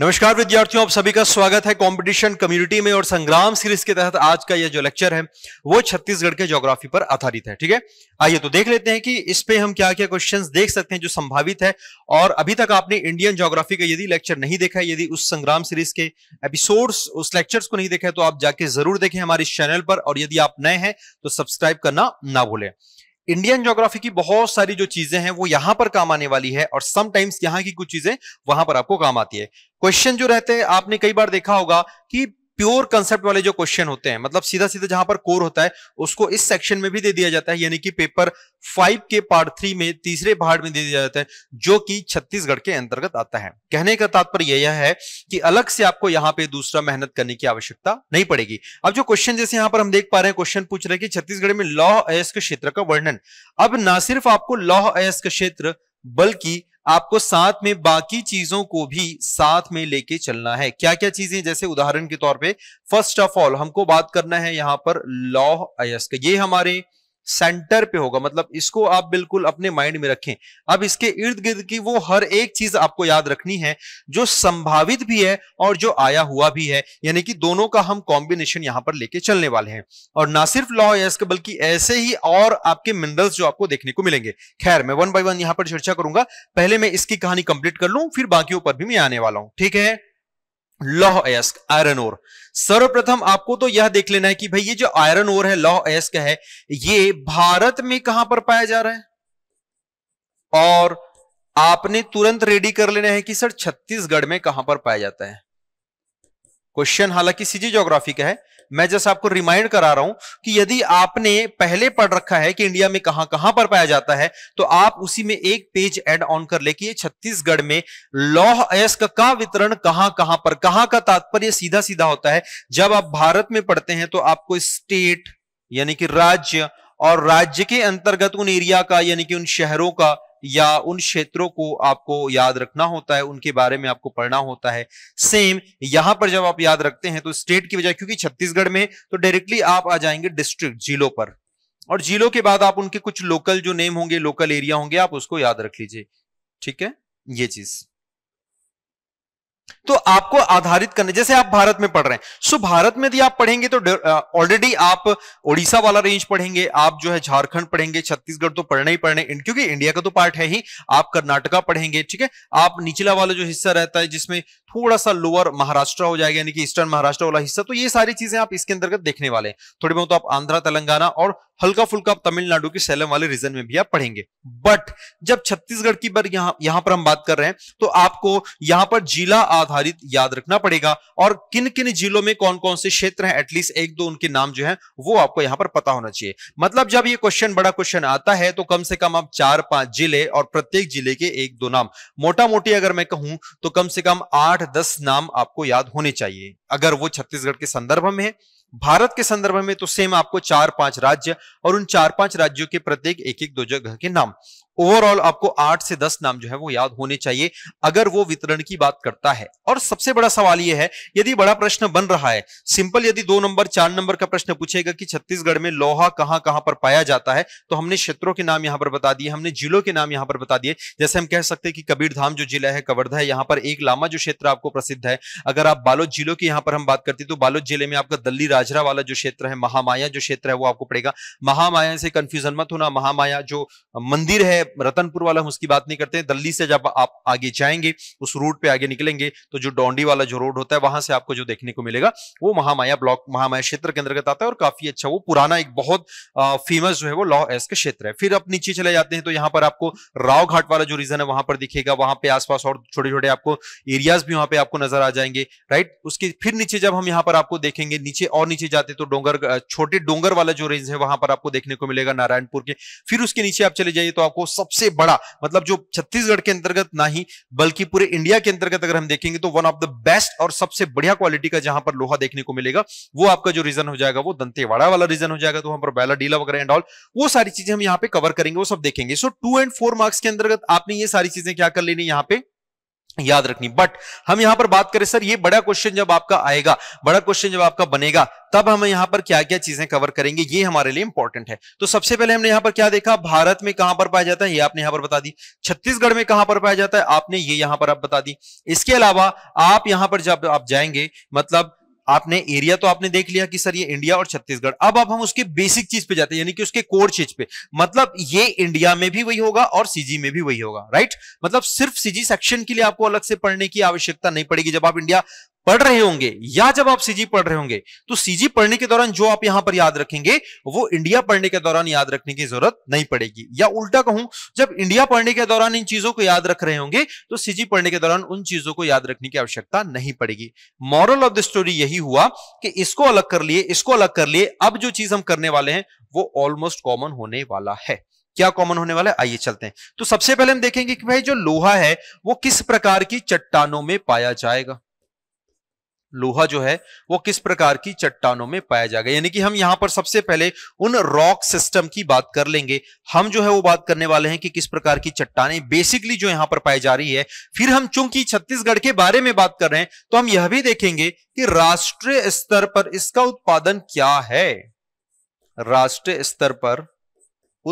नमस्कार विद्यार्थियों आप सभी का स्वागत है कंपटीशन कम्युनिटी में और संग्राम सीरीज के तहत आज का यह जो लेक्चर है वो छत्तीसगढ़ के ज्योग्राफी पर आधारित है ठीक है आइए तो देख लेते हैं कि इस पे हम क्या क्या क्वेश्चंस देख सकते हैं जो संभावित है और अभी तक आपने इंडियन ज्योग्राफी का यदि लेक्चर नहीं देखा है यदि उस संग्राम सीरीज के एपिसोड उस लेक्चर को नहीं देखा है तो आप जाके जरूर देखें हमारे चैनल पर और यदि आप नए हैं तो सब्सक्राइब करना ना भूलें इंडियन ज्योग्राफी की बहुत सारी जो चीजें हैं वो यहां पर काम आने वाली है और समटाइम्स यहां की कुछ चीजें वहां पर आपको काम आती है क्वेश्चन जो रहते हैं आपने कई बार देखा होगा कि प्योर कंसेप्ट वाले जो क्वेश्चन होते हैं मतलब सीधा सीधा जहां पर कोर होता है उसको इस सेक्शन में भी दे दिया जाता है यानी कि पेपर फाइव के पार्ट थ्री में तीसरे भाग में दे दिया जाता है जो कि छत्तीसगढ़ के अंतर्गत आता है कहने का तात्पर्य यह है कि अलग से आपको यहाँ पे दूसरा मेहनत करने की आवश्यकता नहीं पड़ेगी अब जो क्वेश्चन जैसे यहां पर हम देख पा रहे हैं क्वेश्चन पूछ रहे हैं कि छत्तीसगढ़ में लौह अयस्क क्षेत्र का वर्णन अब ना सिर्फ आपको लौह अयस्क क्षेत्र बल्कि आपको साथ में बाकी चीजों को भी साथ में लेके चलना है क्या क्या चीजें जैसे उदाहरण के तौर पे फर्स्ट ऑफ ऑल हमको बात करना है यहां पर लौह अयस्क ये हमारे सेंटर पे होगा मतलब इसको आप बिल्कुल अपने माइंड में रखें अब इसके इर्द गिर्द की वो हर एक चीज आपको याद रखनी है जो संभावित भी है और जो आया हुआ भी है यानी कि दोनों का हम कॉम्बिनेशन यहां पर लेके चलने वाले हैं और ना सिर्फ लॉ यस के बल्कि ऐसे ही और आपके मिनरल्स जो आपको देखने को मिलेंगे खैर मैं वन बाई वन यहां पर चर्चा करूंगा पहले मैं इसकी कहानी कंप्लीट कर लू फिर बाकियों पर भी मैं आने वाला हूं ठीक है लौह अयस्क आयरन ओर सर्वप्रथम आपको तो यह देख लेना है कि भाई ये जो आयरन ओर है लौह अयस्क है ये भारत में कहां पर पाया जा रहा है और आपने तुरंत रेडी कर लेना है कि सर छत्तीसगढ़ में कहां पर पाया जाता है क्वेश्चन हालांकि सीजी ज्योग्राफी का है मैं जैसे आपको रिमाइंड करा रहा हूं कि यदि आपने पहले पढ़ रखा है कि इंडिया में कहां कहां पर पाया जाता है तो आप उसी में एक पेज एड ऑन कर ले कि छत्तीसगढ़ में लौह अयस्क का वितरण कहां कहां पर कहां का तात्पर्य सीधा सीधा होता है जब आप भारत में पढ़ते हैं तो आपको स्टेट यानी कि राज्य और राज्य के अंतर्गत उन एरिया का यानी कि उन शहरों का या उन क्षेत्रों को आपको याद रखना होता है उनके बारे में आपको पढ़ना होता है सेम यहां पर जब आप याद रखते हैं तो स्टेट की बजाय क्योंकि छत्तीसगढ़ में तो डायरेक्टली आप आ जाएंगे डिस्ट्रिक्ट जिलों पर और जिलों के बाद आप उनके कुछ लोकल जो नेम होंगे लोकल एरिया होंगे आप उसको याद रख लीजिए ठीक है ये चीज तो आपको आधारित करने जैसे आप भारत में पढ़ रहे हैं सो भारत में यदि आप पढ़ेंगे तो ऑलरेडी आप ओडिशा वाला रेंज पढ़ेंगे आप जो है झारखंड पढ़ेंगे छत्तीसगढ़ तो पढ़ना ही पढ़ने क्योंकि इंडिया का तो पार्ट है ही आप कर्नाटका पढ़ेंगे ठीक है आप निचला वाला जो हिस्सा रहता है जिसमें थोड़ा सा लोअर महाराष्ट्र हो जाएगा यानी कि ईस्टर्न महाराष्ट्र वाला हिस्सा तो ये सारी चीजें आप इसके अंतर्गत देखने वाले हैं थोड़ी बहुत तो आप आंध्रा तेलंगाना और हल्का फुल्का आप तमिलनाडु के सैलम वाले रीजन में भी आप पढ़ेंगे बट जब छत्तीसगढ़ की बार यहां यहां पर हम बात कर रहे हैं तो आपको यहां पर जिला आधारित याद रखना पड़ेगा और किन किन जिलों में कौन कौन से क्षेत्र हैं एटलीस्ट एक दो उनके नाम जो है वो आपको यहां पर पता होना चाहिए मतलब जब ये क्वेश्चन बड़ा क्वेश्चन आता है तो कम से कम आप चार पांच जिले और प्रत्येक जिले के एक दो नाम मोटा मोटी अगर मैं कहूं तो कम से कम आठ आठ दस नाम आपको याद होने चाहिए अगर वो छत्तीसगढ़ के संदर्भ में है भारत के संदर्भ में तो सेम आपको चार पांच राज्य और उन चार पांच राज्यों के प्रत्येक एक एक दो जगह के नाम ओवरऑल आपको आठ से दस नाम जो है वो याद होने चाहिए अगर वो वितरण की बात करता है और सबसे बड़ा सवाल यह है यदि बड़ा प्रश्न बन रहा है सिंपल यदि दो नंबर चार नंबर का प्रश्न पूछेगा कि छत्तीसगढ़ में लोहा कहां कहां पर पाया जाता है तो हमने क्षेत्रों के नाम यहां पर बता दिए हमने जिलों के नाम यहां पर बता दिए जैसे हम कह सकते हैं कि कबीरधाम जो जिला है कवर्धा है यहां पर एक लामा जो क्षेत्र आपको प्रसिद्ध है अगर आप बालोद जिलों की यहां पर हम बात करते तो बालोद जिले में आपका दल्ली राजरा वाला जो क्षेत्र है महामाया जो क्षेत्र है वो आपको पड़ेगा महामाया से कंफ्यूजन मत होना महामाया जो मंदिर है रतनपुर वाला हम उसकी बात नहीं करते दिल्ली से जब आप आगे जाएंगे उस रूट पे आगे निकलेंगे तो जो डोंडी वाला जो रोड होता है वहां से आपको जो देखने को मिलेगा वो महामाया ब्लॉक महामाया क्षेत्र के अंतर्गत आता है और काफी अच्छा वो पुराना एक बहुत फेमस जो है वो लॉ एस का क्षेत्र है फिर आप नीचे चले जाते हैं तो यहाँ पर आपको राव घाट वाला जो रीजन है वहां पर दिखेगा वहां पे आसपास और छोटे छोटे आपको एरियाज भी वहां पे आपको नजर आ जाएंगे राइट उसके फिर नीचे जब हम यहाँ पर आपको देखेंगे नीचे और नीचे जाते तो डोंगर छोटे डोंगर वाला जो रेंज है वहां पर आपको देखने को मिलेगा नारायणपुर के फिर उसके नीचे आप चले जाइए तो आपको सबसे बड़ा मतलब जो छत्तीसगढ़ के अंतर्गत ना ही बल्कि पूरे इंडिया के अंतर्गत अगर हम देखेंगे तो वन ऑफ द बेस्ट और सबसे बढ़िया क्वालिटी का जहां पर लोहा देखने को मिलेगा वो आपका जो रीजन हो जाएगा वो दंतेवाड़ा वाला रीजन हो जाएगा तो वहां पर बैला डीला वगैरह एंड ऑल वो सारी चीजें हम यहाँ पे कवर करेंगे वो सब देखेंगे so two and four marks के अंतर्गत आपने ये सारी चीजें क्या कर लेनी यहाँ पे याद रखनी बट हम यहां पर बात करें सर ये बड़ा क्वेश्चन जब आपका आएगा बड़ा क्वेश्चन जब आपका बनेगा तब हम यहां पर क्या क्या चीजें कवर करेंगे ये हमारे लिए इंपॉर्टेंट है तो सबसे पहले हमने यहां पर क्या देखा भारत में कहां पर पाया जाता है ये आपने यहां पर बता दी छत्तीसगढ़ में कहां पर पाया जाता है आपने ये यहां पर आप बता दी इसके अलावा आप यहां पर जब आप जाएंगे मतलब आपने एरिया तो आपने देख लिया कि सर ये इंडिया और छत्तीसगढ़ अब अब हम उसके बेसिक चीज पे जाते हैं यानी कि उसके कोर चीज पे मतलब ये इंडिया में भी वही होगा और सीजी में भी वही होगा राइट मतलब सिर्फ सीजी सेक्शन के लिए आपको अलग से पढ़ने की आवश्यकता नहीं पड़ेगी जब आप इंडिया पढ़ रहे होंगे या जब आप सीजी पढ़ रहे होंगे तो सीजी पढ़ने के दौरान जो आप यहां पर याद रखेंगे वो इंडिया पढ़ने के दौरान याद रखने की जरूरत नहीं पड़ेगी या उल्टा कहूं जब इंडिया पढ़ने के दौरान इन चीजों को याद रख रहे होंगे तो सीजी पढ़ने के दौरान उन चीजों को याद रखने की आवश्यकता नहीं पड़ेगी मॉरल ऑफ द स्टोरी यही हुआ कि इसको अलग कर लिए इसको अलग कर लिए अब जो चीज हम करने वाले हैं वो ऑलमोस्ट कॉमन होने वाला है क्या कॉमन होने वाला है आइए चलते हैं तो सबसे पहले हम देखेंगे कि भाई जो लोहा है वो किस प्रकार की चट्टानों में पाया जाएगा लोहा जो है वो किस प्रकार की चट्टानों में पाया जाएगा यानी कि हम यहां पर सबसे पहले उन रॉक सिस्टम की बात कर लेंगे हम जो है वो बात करने वाले हैं कि किस प्रकार की चट्टाने बेसिकली जो यहां पर पाई जा रही है फिर हम चूंकि छत्तीसगढ़ के बारे में बात कर रहे हैं तो हम यह भी देखेंगे कि राष्ट्रीय स्तर पर इसका उत्पादन क्या है राष्ट्रीय स्तर पर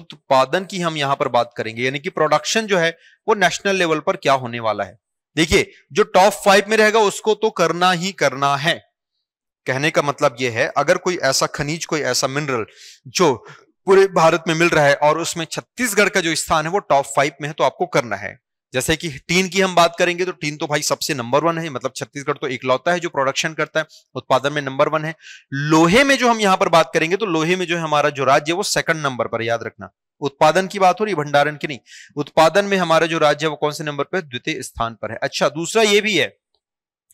उत्पादन की हम यहां पर बात करेंगे यानी कि प्रोडक्शन जो है वो नेशनल लेवल पर क्या होने वाला है देखिए जो टॉप फाइव में रहेगा उसको तो करना ही करना है कहने का मतलब यह है अगर कोई ऐसा खनिज कोई ऐसा मिनरल जो पूरे भारत में मिल रहा है और उसमें छत्तीसगढ़ का जो स्थान है वो टॉप फाइव में है तो आपको करना है जैसे कि टीन की हम बात करेंगे तो टीन तो भाई सबसे नंबर वन है मतलब छत्तीसगढ़ तो इकलौता है जो प्रोडक्शन करता है उत्पादन में नंबर वन है लोहे में जो हम यहां पर बात करेंगे तो लोहे में जो है हमारा जो राज्य है वो सेकंड नंबर पर याद रखना उत्पादन की बात हो रही भंडारण की नहीं उत्पादन में हमारा जो राज्य है वो कौन से नंबर पर द्वितीय स्थान पर है अच्छा दूसरा ये भी है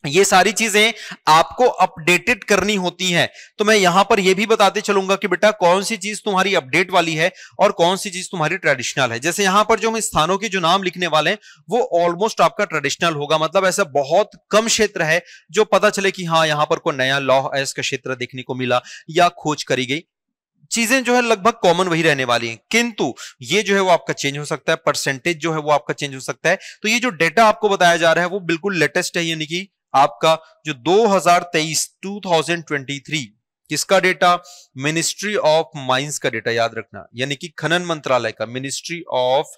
ये सारी चीजें आपको अपडेटेड करनी होती हैं तो मैं यहां पर यह भी बताते चलूंगा कि बेटा कौन सी चीज तुम्हारी अपडेट वाली है और कौन सी चीज तुम्हारी ट्रेडिशनल है जैसे यहां पर जो हम स्थानों के जो नाम लिखने वाले हैं वो ऑलमोस्ट आपका ट्रेडिशनल होगा मतलब ऐसा बहुत कम क्षेत्र है जो पता चले कि हाँ यहां पर कोई नया लॉ एस का क्षेत्र देखने को मिला या खोज करी गई चीजें जो है लगभग कॉमन वही रहने वाली हैं किंतु ये जो है वो आपका चेंज हो सकता है परसेंटेज जो है वो आपका चेंज हो सकता है तो ये जो डेटा आपको बताया जा रहा है वो बिल्कुल लेटेस्ट है यानी कि आपका जो 2023 2023 किसका डेटा मिनिस्ट्री ऑफ माइंस का डेटा याद रखना यानी कि खनन मंत्रालय का मिनिस्ट्री ऑफ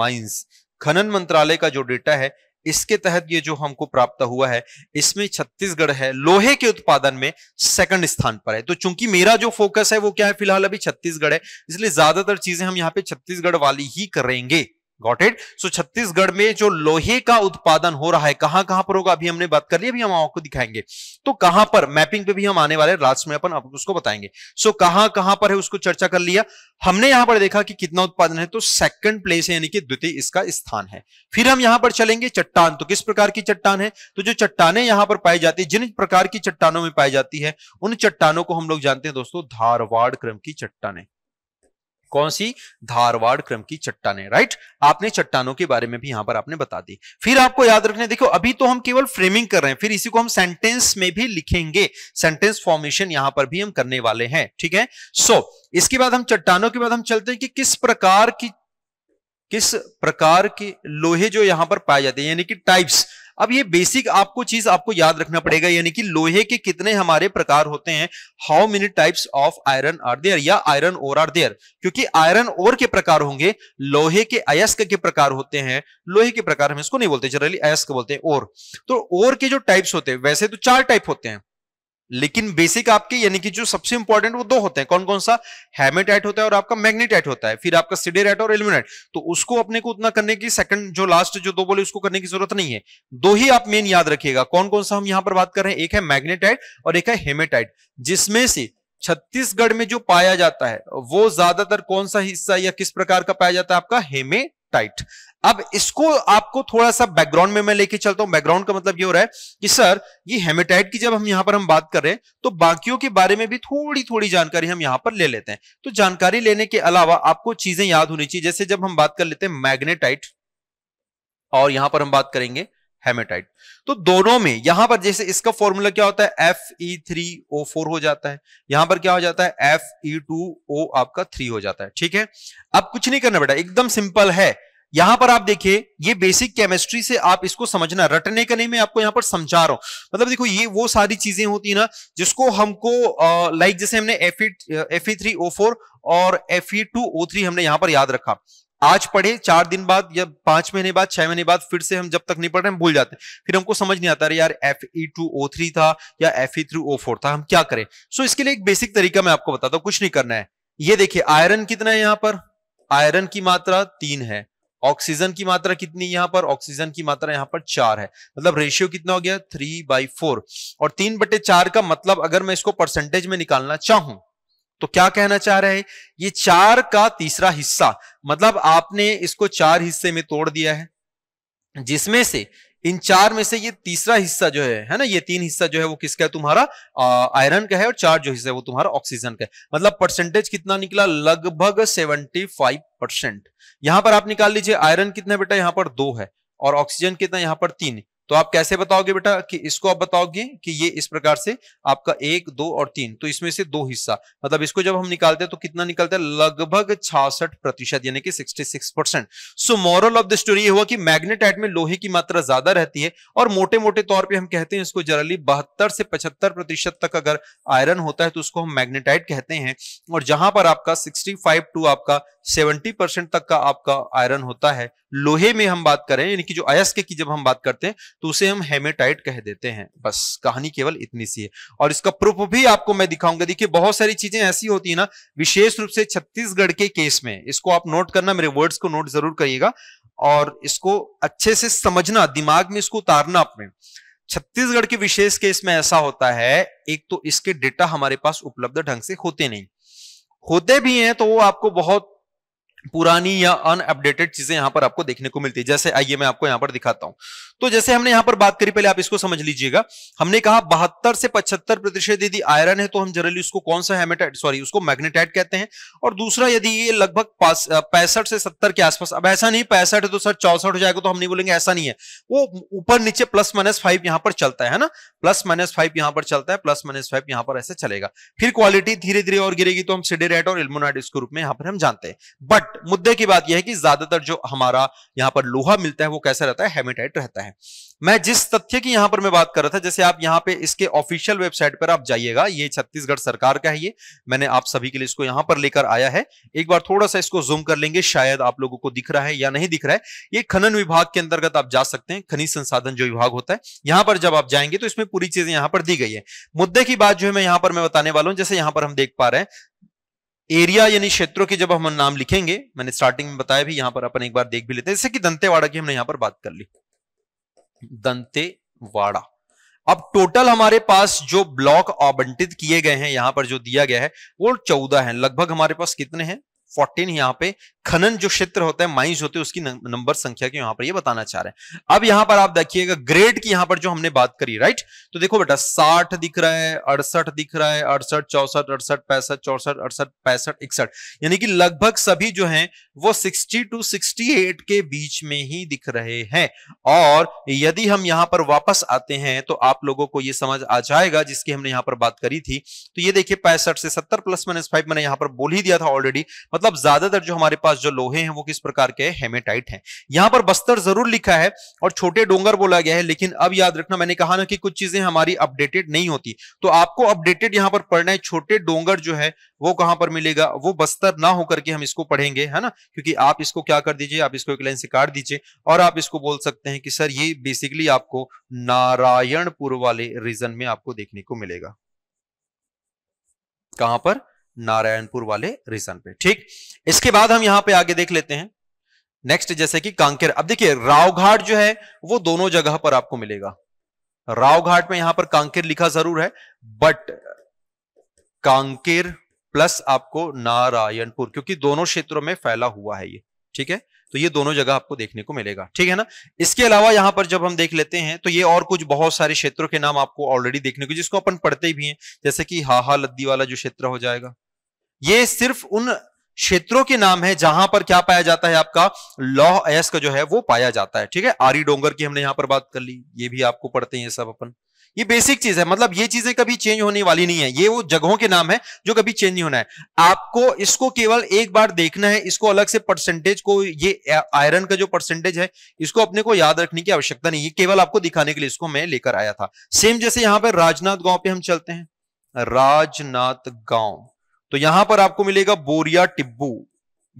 माइंस खनन मंत्रालय का जो डेटा है इसके तहत ये जो हमको प्राप्त हुआ है इसमें छत्तीसगढ़ है लोहे के उत्पादन में सेकंड स्थान पर है तो चूंकि मेरा जो फोकस है वो क्या है फिलहाल अभी छत्तीसगढ़ है इसलिए ज्यादातर चीजें हम यहाँ पे छत्तीसगढ़ वाली ही करेंगे गॉट इट सो छत्तीसगढ़ में जो लोहे का उत्पादन हो रहा है कहां कहां पर होगा अभी हमने बात कर ली अभी हम आपको दिखाएंगे तो कहां पर मैपिंग पे भी हम आने वाले लास्ट में अपन उसको बताएंगे सो so, कहां कहां पर है उसको चर्चा कर लिया हमने यहां पर देखा कि कितना उत्पादन है तो सेकंड प्लेस है यानी कि द्वितीय इसका स्थान है फिर हम यहां पर चलेंगे चट्टान तो किस प्रकार की चट्टान है तो जो चट्टाने यहां पर पाई जाती है जिन प्रकार की चट्टानों में पाई जाती है उन चट्टानों को हम लोग जानते हैं दोस्तों धारवाड़ क्रम की चट्टाने कौन सी धारवाड़ क्रम की चट्टाने राइट आपने चट्टानों के बारे में भी यहां पर आपने बता दी फिर आपको याद रखने देखो अभी तो हम केवल फ्रेमिंग कर रहे हैं फिर इसी को हम सेंटेंस में भी लिखेंगे सेंटेंस फॉर्मेशन यहां पर भी हम करने वाले हैं ठीक है सो so, इसके बाद हम चट्टानों के बाद हम चलते हैं कि किस प्रकार की किस प्रकार के लोहे जो यहां पर पाए जाते हैं यानी कि टाइप्स अब ये बेसिक आपको चीज आपको याद रखना पड़ेगा यानी कि लोहे के कितने हमारे प्रकार होते हैं how many types of iron are there या आयरन ओर आर देयर क्योंकि आयरन ओर के प्रकार होंगे लोहे के अयस्क के प्रकार होते हैं लोहे के प्रकार हम इसको नहीं बोलते जनरली अयस्क बोलते हैं ओर तो ओर के जो टाइप्स होते हैं वैसे तो चार टाइप होते हैं लेकिन बेसिक आपके यानी कि जो सबसे इंपॉर्टेंट वो दो होते हैं कौन कौन सा हेमेटाइट होता है और आपका मैग्नेटाइट होता है फिर आपका सिडेराइट और एल्यूमिनाइट तो उसको अपने को उतना करने की सेकंड जो लास्ट जो दो बोले उसको करने की जरूरत नहीं है दो ही आप मेन याद रखिएगा कौन कौन सा हम यहां पर बात कर रहे हैं एक है मैग्नेटाइट और एक है हेमेटाइट जिसमें से छत्तीसगढ़ में जो पाया जाता है वो ज्यादातर कौन सा हिस्सा या किस प्रकार का पाया जाता है आपका हेमेटाइट अब इसको आपको थोड़ा सा बैकग्राउंड में मैं लेके चलता हूं बैकग्राउंड का मतलब ये हो रहा है कि सर ये हेमेटाइट की जब हम यहां पर हम बात कर रहे हैं तो बाकियों के बारे में भी थोड़ी थोड़ी जानकारी हम यहां पर ले लेते हैं तो जानकारी लेने के अलावा आपको चीजें याद होनी चाहिए जैसे जब हम बात कर लेते हैं मैग्नेटाइट और यहां पर हम बात करेंगे हेमेटाइट तो दोनों में यहां पर जैसे इसका फॉर्मूला क्या होता है F E three O four हो जाता है यहां पर क्या हो जाता है एफ ई टू ओ आपका थ्री हो जाता है ठीक है अब कुछ नहीं करना बेटा एकदम सिंपल है यहां पर आप देखिए ये बेसिक केमिस्ट्री से आप इसको समझना रटने का नहीं मैं आपको यहां पर समझा रहा हूं मतलब देखो ये वो सारी चीजें होती है ना जिसको हमको लाइक जैसे हमने F F three O four और एफ टू ओ थ्री हमने यहां पर याद रखा आज पढ़े चार दिन बाद या पांच महीने बाद छह महीने बाद फिर से हम जब तक नहीं पढ़ रहे हम भूल जाते हैं फिर हमको समझ नहीं आता रहे यार F E two O three था या F E three O four था हम क्या करें सो so, इसके लिए एक बेसिक तरीका मैं आपको बताता हूं कुछ नहीं करना है ये देखिए आयरन कितना है यहां पर आयरन की मात्रा तीन है ऑक्सीजन की मात्रा कितनी यहां पर ऑक्सीजन की मात्रा यहां पर चार है मतलब रेशियो कितना हो गया थ्री बाई फोर और तीन बटे चार का मतलब अगर मैं इसको परसेंटेज में निकालना चाहूं तो क्या कहना चाह रहे हैं ये चार का तीसरा हिस्सा मतलब आपने इसको चार हिस्से में तोड़ दिया है जिसमें से इन चार में से ये तीसरा हिस्सा जो है है ना ये तीन हिस्सा जो है वो किसका है तुम्हारा आयरन का है और चार जो हिस्सा है वो तुम्हारा ऑक्सीजन का है मतलब परसेंटेज कितना निकला लगभग सेवेंटी फाइव परसेंट यहां पर आप निकाल लीजिए आयरन कितना बेटा यहां पर दो है और ऑक्सीजन कितना यहां पर तीन तो आप कैसे बताओगे बेटा कि इसको आप बताओगे कि ये इस प्रकार से आपका एक दो और तीन तो इसमें से दो हिस्सा मतलब इसको जब हम निकालते हैं तो कितना निकलता है लगभग छासठ प्रतिशत यानी कि 66 percent so moral of the story ये हुआ कि मैग्नेटाइट में लोहे की मात्रा ज्यादा रहती है और मोटे मोटे तौर पर हम कहते हैं इसको जरली बहत्तर से पचहत्तर प्रतिशत तक अगर आयरन होता है तो उसको हम मैग्नेटाइट कहते हैं और जहां पर आपका सिक्सटी टू आपका 70 परसेंट तक का आपका आयरन होता है लोहे में हम बात करें यानी कि जो अयस्क की जब हम बात करते हैं तो उसे हम हेमेटाइट कह देते हैं बस कहानी केवल इतनी सी है और इसका प्रूफ भी आपको मैं दिखाऊंगा देखिए बहुत सारी चीजें ऐसी होती है ना विशेष रूप से छत्तीसगढ़ के केस में इसको आप नोट करना मेरे वर्ड्स को नोट जरूर करिएगा और इसको अच्छे से समझना दिमाग में इसको उतारना अपने छत्तीसगढ़ के विशेष केस में ऐसा होता है एक तो इसके डेटा हमारे पास उपलब्ध ढंग से होते नहीं होते भी हैं तो वो आपको बहुत पुरानी या अनअपडेटेड चीजें यहां पर आपको देखने को मिलती है जैसे आइए मैं आपको यहां पर दिखाता हूं तो जैसे हमने यहां पर बात करी पहले आप इसको समझ लीजिएगा हमने कहा बहत्तर से पचहत्तर प्रतिशत यदि आयरन है तो हम जनरली उसको कौन सा हेमेटाइट सॉरी उसको मैग्नेटाइट कहते हैं और दूसरा यदि ये लगभग पैंसठ से सत्तर के आसपास अब ऐसा नहीं पैंसठ है तो सर चौसठ हो जाएगा तो हम नहीं बोलेंगे ऐसा नहीं है वो ऊपर नीचे प्लस माइनस फाइव यहां पर चलता है ना प्लस माइनस फाइव यहां पर चलता है प्लस माइनस फाइव यहां पर ऐसे चलेगा फिर क्वालिटी धीरे धीरे और गिरेगी तो हम सिडेरेट और इलमोनाइट इसके रूप में यहां पर हम जानते हैं बट बट मुद्दे की बात यह है कि ज्यादातर जो हमारा यहां पर लोहा मिलता है वो कैसा रहता है हेमेटाइट रहता है मैं जिस तथ्य की यहां पर मैं बात कर रहा था जैसे आप यहां पे इसके ऑफिशियल वेबसाइट पर आप जाइएगा ये छत्तीसगढ़ सरकार का है ये मैंने आप सभी के लिए इसको यहां पर लेकर आया है एक बार थोड़ा सा इसको जूम कर लेंगे शायद आप लोगों को दिख रहा है या नहीं दिख रहा है ये खनन विभाग के अंतर्गत आप जा सकते हैं खनिज संसाधन जो विभाग होता है यहां पर जब आप जाएंगे तो इसमें पूरी चीजें यहां पर दी गई है मुद्दे की बात जो है मैं यहां पर मैं बताने वाला हूं जैसे यहां पर हम देख पा रहे हैं एरिया यानी क्षेत्रों के जब हम नाम लिखेंगे मैंने स्टार्टिंग में बताया भी यहां पर अपन एक बार देख भी लेते हैं जैसे कि दंतेवाड़ा की हमने यहां पर बात कर ली दंतेवाड़ा अब टोटल हमारे पास जो ब्लॉक आवंटित किए गए हैं यहां पर जो दिया गया है वो चौदह है लगभग हमारे पास कितने हैं फोर्टीन यहाँ पे खनन जो क्षेत्र होता है माइंस होते हैं उसकी नंबर संख्या के यहाँ पर ये बताना चाह रहे हैं अब यहाँ पर आप देखिएगा ग्रेड की यहाँ पर जो हमने बात करी राइट तो देखो बेटा साठ दिख रहा है अड़सठ दिख रहा है अड़सठ चौसठ अड़सठ पैंसठ चौसठ अड़सठ पैंसठ इकसठ यानी कि लगभग सभी जो है वो सिक्सटी टू 68 के बीच में ही दिख रहे हैं और यदि हम यहाँ पर वापस आते हैं तो आप लोगों को ये समझ आ जाएगा जिसकी हमने यहाँ पर बात करी थी तो ये देखिए पैंसठ से सत्तर प्लस माइनस फाइव मैंने यहाँ पर बोल ही दिया था ऑलरेडी मतलब ज्यादातर जो हमारे पास जो लोहे हैं वो किस प्रकार के हेमेटाइट हैं यहां पर बस्तर जरूर लिखा है और छोटे डोंगर बोला गया है लेकिन अब याद रखना मैंने कहा ना कि कुछ चीजें हमारी अपडेटेड नहीं होती तो आपको अपडेटेड यहां पर पढ़ना है छोटे डोंगर जो है वो कहां पर मिलेगा वो बस्तर ना होकर के हम इसको पढ़ेंगे है ना क्योंकि आप इसको क्या कर दीजिए आप इसको एक लाइन से काट दीजिए और आप इसको बोल सकते हैं कि सर ये बेसिकली आपको नारायणपुर वाले रीजन में आपको देखने को मिलेगा कहां पर नारायणपुर वाले रीजन पे ठीक इसके बाद हम यहां पे आगे देख लेते हैं नेक्स्ट जैसे कि कांकेर अब देखिए रावघाट जो है वो दोनों जगह पर आपको मिलेगा रावघाट में यहां पर कांकेर लिखा जरूर है बट कांकेर प्लस आपको नारायणपुर क्योंकि दोनों क्षेत्रों में फैला हुआ है ये ठीक है तो ये दोनों जगह आपको देखने को मिलेगा ठीक है ना इसके अलावा यहां पर जब हम देख लेते हैं तो ये और कुछ बहुत सारे क्षेत्रों के नाम आपको ऑलरेडी देखने को जिसको अपन पढ़ते भी हैं जैसे कि हाहा लद्दी वाला जो क्षेत्र हो जाएगा ये सिर्फ उन क्षेत्रों के नाम है जहां पर क्या पाया जाता है आपका लौह अयस्क जो है वो पाया जाता है ठीक है आरी डोंगर की हमने यहां पर बात कर ली ये भी आपको पढ़ते हैं सब अपन ये बेसिक चीज है मतलब ये चीजें कभी चेंज होने वाली नहीं है ये वो जगहों के नाम है जो कभी चेंज नहीं होना है आपको इसको केवल एक बार देखना है इसको अलग से परसेंटेज को ये आयरन का जो परसेंटेज है इसको अपने को याद रखने की आवश्यकता नहीं है केवल आपको दिखाने के लिए इसको मैं लेकर आया था सेम जैसे यहां पर राजनाथ गांव पे हम चलते हैं राजनाथ गांव तो यहां पर आपको मिलेगा बोरिया टिब्बू